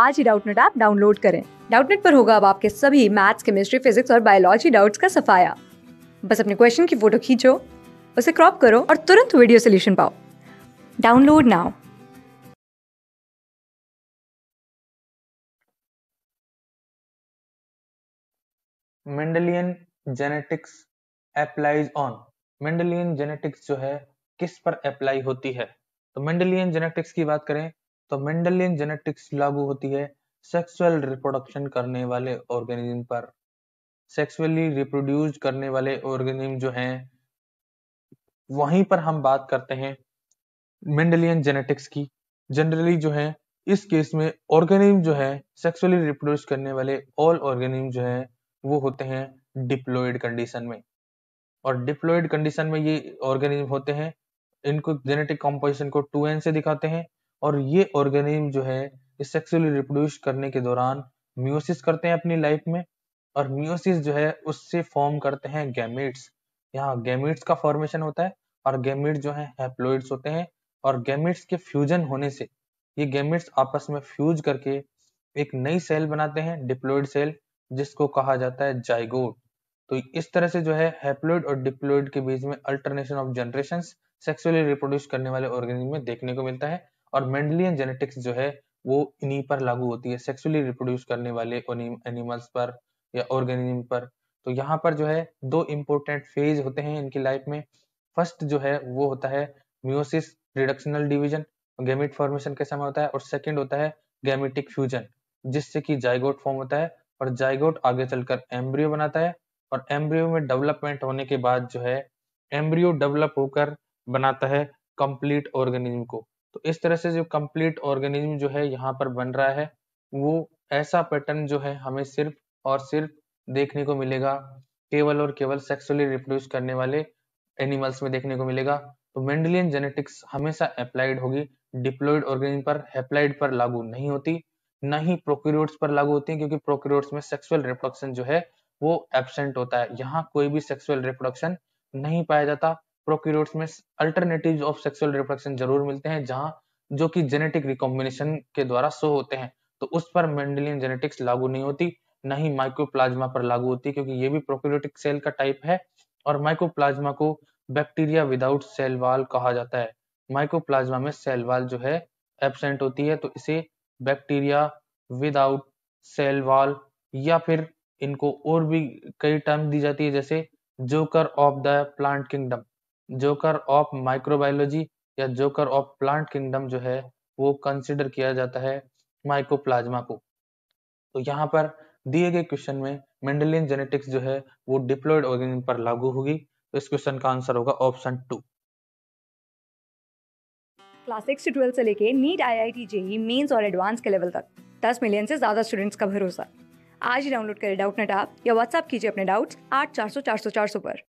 आज ही Doubtnut app download करें डाउटनेट पर होगा अब आपके सभी मैथ्स केमिस्ट्री फिजिक्स और बायोलॉजी डाउट्स का सफाया बस अपने क्वेश्चन की फोटो खींचो उसे क्रॉप करो और तुरंत वीडियो सोल्यूशन पाओ download now Mendelian genetics applies on Mendelian genetics जो है किस पर अप्लाई होती है तो मेंडेलियन जेनेटिक्स की बात करें तो मेंडलियन जेनेटिक्स लागू होती है सेक्सुअल रिप्रोडक्शन करने वाले ऑर्गेनिज्म पर सेक्सुअली रिप्रोड्यूस करने वाले ऑर्गेनिज्म जो हैं वहीं पर हम बात करते हैं मेंडलियन जेनेटिक्स की जनरली जो है इस केस में ऑर्गेनिज्म जो है सेक्सुअली रिप्रोड्यूस करने वाले ऑल ऑर्गेनिज्म जो है वो होते हैं डिप्लोइड कंडीशन में और डिप्लोइड कंडीशन में ये ऑर्गेनिज्म होते हैं इनको जेनेटिक कॉम्पोजिशन को टू एन से दिखाते हैं और ये ऑर्गेनिज्म जो है सेक्सुअली रिप्रोड्यूस करने के दौरान म्यूसिस करते हैं अपनी लाइफ में और म्यूसिस जो है उससे फॉर्म करते हैं गैमेट्स यहाँ गैमेट्स का फॉर्मेशन होता है और गैमेट जो है हैप्लोइड्स होते हैं और गैमेट्स के फ्यूजन होने से ये गैमेट्स आपस में फ्यूज करके एक नई सेल बनाते हैं डिप्लोइड सेल जिसको कहा जाता है जाइगोट तो इस तरह से जो है हैप्लोइड और डिप्लोइड के बीच में alternation of generation sexually reproduce करने वाले ऑर्गेनिज्म में देखने को मिलता है और मेंडलियन जेनेटिक्स जो है वो इन्हीं पर लागू होती है सेक्सुअली रिप्रोड्यूस करने वाले एनिमल्स पर या ऑर्गेनिज्म पर तो यहाँ पर जो है दो इम्पोर्टेंट फेज होते हैं इनकी लाइफ में फर्स्ट जो है वो होता है meiosis reductional division gamete formation के समय होता है और सेकेंड होता है गैमिटिक फ्यूजन जिससे कि जाइगोट फॉर्म होता है और जाइगोट आगे चलकर एम्ब्रियो बनाता है और एम्ब्रियो में डेवलपमेंट होने के बाद जो है एम्ब्रियो डेवलप होकर बनाता है कंप्लीट ऑर्गेनिज्म को तो इस तरह से जो कंप्लीट ऑर्गेनिज्म जो है यहाँ पर बन रहा है वो ऐसा पैटर्न जो है हमें सिर्फ और सिर्फ देखने को मिलेगा केवल और केवल सेक्सुअली रिप्रोड्यूस करने वाले एनिमल्स में देखने को मिलेगा तो मेंडलियन जेनेटिक्स हमेशा अप्लाइड होगी डिप्लोइड ऑर्गेनिज्म पर हेप्लाइड पर लागू नहीं होती ना ही प्रोक्यूरियोट्स पर लागू होती है क्योंकि प्रोक्यूरियोट्स में सेक्सुअल रिप्रोडक्शन जो है वो एबसेंट होता है यहाँ कोई भी सेक्सुअल रिप्रोडक्शन नहीं पाया जाता प्रोक्यूरोट्स में अल्टरनेटिव्स ऑफ सेक्सुअल रिप्रोडक्शन जरूर मिलते हैं जहां जो कि जेनेटिक रिकॉम्बिनेशन के द्वारा शो होते हैं तो उस पर मेंडेलियन जेनेटिक्स लागू नहीं होती न ही माइक्रोप्लाज्मा पर लागू होती क्योंकि ये भी प्रोक्यूरोटिक सेल का टाइप है और माइक्रोप्लाज्मा को बैक्टीरिया विदाउट सेल वाल कहा जाता है माइक्रोप्लाज्मा में सेल वाल जो है एबसेंट होती है तो इसे बैक्टीरिया विदाउट सेल वाल या फिर इनको और भी कई टर्म दी जाती है जैसे joker of the plant kingdom joker of microbiology या जोकर ऑफ प्लांट किंगडम जो है वो कंसिडर किया जाता है माइकोप्लाज्मा को तो यहाँ पर दिए गए क्वेश्चन में मेंडेलियन जेनेटिक्स जो है वो डिप्लोइड ऑर्गेनिज्म पर लागू होगी तो इस क्वेश्चन का आंसर होगा ऑप्शन टू क्लास सिक्स से ट्वेल्थ से लेके NEET I I T JEE mains और एडवांस के लेवल तक दस मिलियन से ज्यादा स्टूडेंट्स का भरोसा आज ही डाउनलोड करें डाउट नेट आप या व्हाट्सअप कीजिए अपने डाउट्स आठ चार सौ चार सौ चार सौ पर